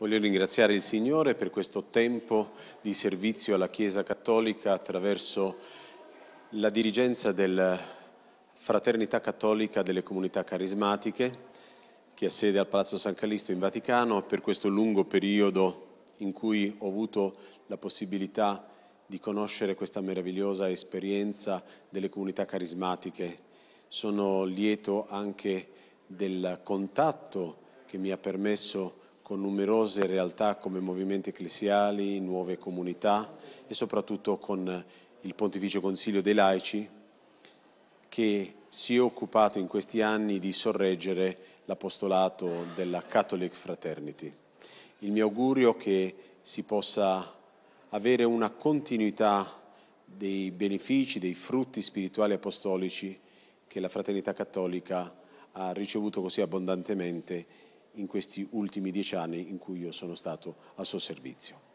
Voglio ringraziare il Signore per questo tempo di servizio alla Chiesa Cattolica attraverso la dirigenza della Fraternità Cattolica delle Comunità Carismatiche che ha sede al Palazzo San Callisto in Vaticano per questo lungo periodo in cui ho avuto la possibilità di conoscere questa meravigliosa esperienza delle comunità carismatiche. Sono lieto anche del contatto che mi ha permesso con numerose realtà come movimenti ecclesiali, nuove comunità e soprattutto con il Pontificio Consiglio dei Laici che si è occupato in questi anni di sorreggere l'apostolato della Catholic Fraternity. Il mio augurio è che si possa avere una continuità dei benefici, dei frutti spirituali apostolici che la fraternità cattolica ha ricevuto così abbondantemente in questi ultimi dieci anni in cui io sono stato al suo servizio.